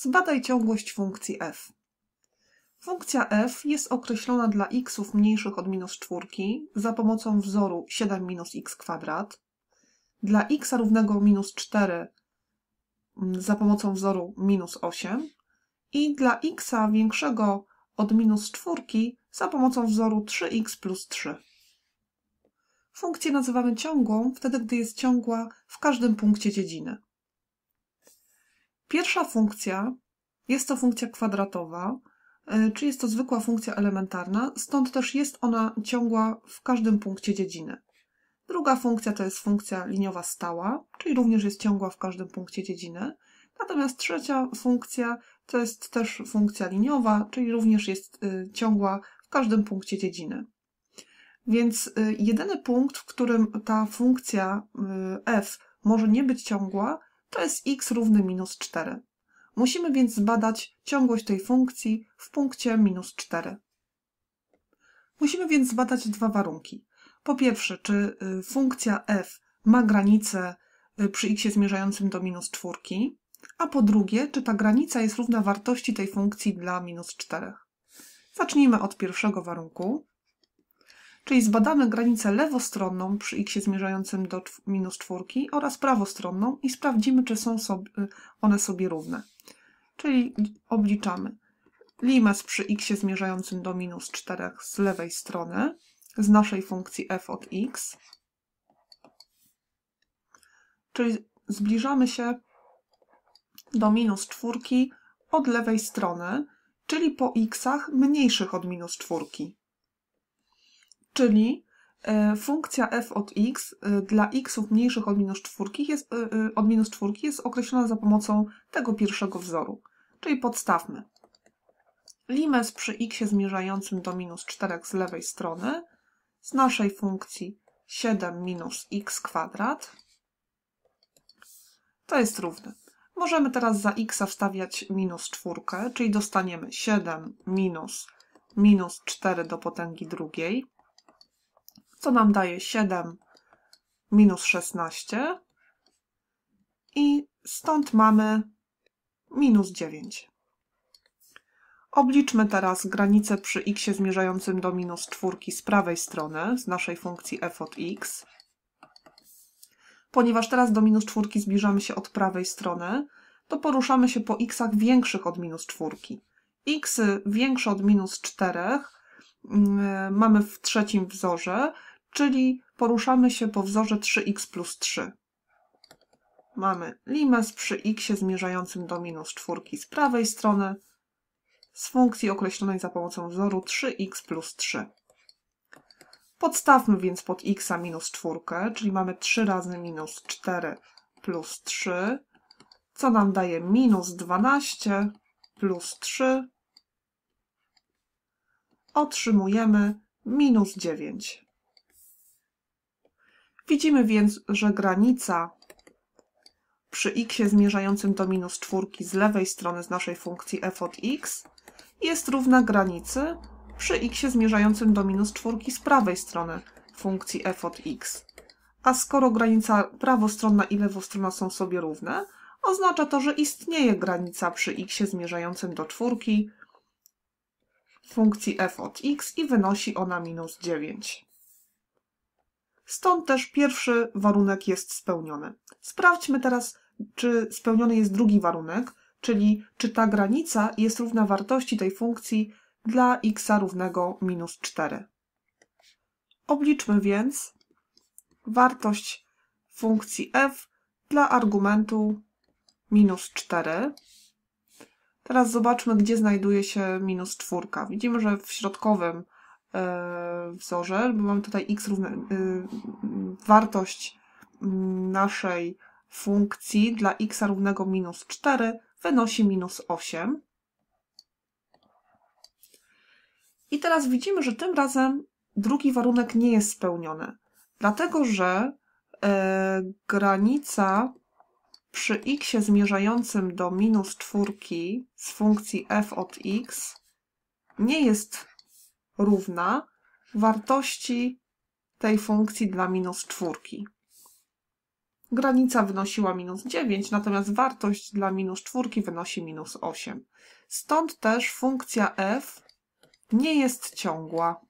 Zbadaj ciągłość funkcji f. Funkcja f jest określona dla xów mniejszych od minus 4 za pomocą wzoru 7 minus x kwadrat, dla x równego minus 4 za pomocą wzoru minus 8 i dla x większego od minus 4 za pomocą wzoru 3x plus 3. Funkcję nazywamy ciągłą wtedy, gdy jest ciągła w każdym punkcie dziedziny. Pierwsza funkcja jest to funkcja kwadratowa, e, czy jest to zwykła funkcja elementarna, stąd też jest ona ciągła w każdym punkcie dziedziny. Druga funkcja to jest funkcja liniowa stała, czyli również jest ciągła w każdym punkcie dziedziny. Natomiast trzecia funkcja to jest też funkcja liniowa, czyli również jest e, ciągła w każdym punkcie dziedziny. Więc e, jedyny punkt, w którym ta funkcja f może nie być ciągła, to jest x równy minus 4. Musimy więc zbadać ciągłość tej funkcji w punkcie minus 4. Musimy więc zbadać dwa warunki. Po pierwsze, czy y, funkcja f ma granicę y, przy x zmierzającym do minus 4, a po drugie, czy ta granica jest równa wartości tej funkcji dla minus 4. Zacznijmy od pierwszego warunku czyli zbadamy granicę lewostronną przy x zmierzającym do minus czwórki oraz prawostronną i sprawdzimy, czy są sobie, y, one sobie równe. Czyli obliczamy limes przy x zmierzającym do minus 4 z lewej strony z naszej funkcji f od x, czyli zbliżamy się do minus czwórki od lewej strony, czyli po xach mniejszych od minus czwórki czyli e, funkcja f od x e, dla xów mniejszych od minus, czwórki jest, e, od minus czwórki jest określona za pomocą tego pierwszego wzoru. Czyli podstawmy limes przy x zmierzającym do minus 4 z lewej strony z naszej funkcji 7 minus x kwadrat. To jest równe. Możemy teraz za x wstawiać minus 4, czyli dostaniemy 7 minus minus 4 do potęgi drugiej co nam daje 7 minus 16 i stąd mamy minus 9. Obliczmy teraz granicę przy x zmierzającym do minus 4 z prawej strony, z naszej funkcji f od x. Ponieważ teraz do minus 4 zbliżamy się od prawej strony, to poruszamy się po xach większych od minus 4. x większe od minus 4 mm, mamy w trzecim wzorze, czyli poruszamy się po wzorze 3x plus 3. Mamy limes przy x zmierzającym do minus 4 z prawej strony z funkcji określonej za pomocą wzoru 3x plus 3. Podstawmy więc pod x minus 4, czyli mamy 3 razy minus 4 plus 3, co nam daje minus 12 plus 3. Otrzymujemy minus 9. Widzimy więc, że granica przy x zmierzającym do minus czwórki z lewej strony z naszej funkcji f od x jest równa granicy przy x zmierzającym do minus czwórki z prawej strony funkcji f od x. A skoro granica prawostronna i lewostronna są sobie równe, oznacza to, że istnieje granica przy x zmierzającym do czwórki funkcji f od x i wynosi ona minus 9. Stąd też pierwszy warunek jest spełniony. Sprawdźmy teraz, czy spełniony jest drugi warunek, czyli czy ta granica jest równa wartości tej funkcji dla x równego minus 4. Obliczmy więc wartość funkcji f dla argumentu minus 4. Teraz zobaczmy, gdzie znajduje się minus 4. Widzimy, że w środkowym E, wzorze, bo mamy tutaj x równe, y, wartość mm, naszej funkcji dla x równego minus 4 wynosi minus 8. I teraz widzimy, że tym razem drugi warunek nie jest spełniony, dlatego że e, granica przy x zmierzającym do minus czwórki z funkcji f od x nie jest równa wartości tej funkcji dla minus czwórki. Granica wynosiła minus 9, natomiast wartość dla minus czwórki wynosi minus 8. Stąd też funkcja f nie jest ciągła.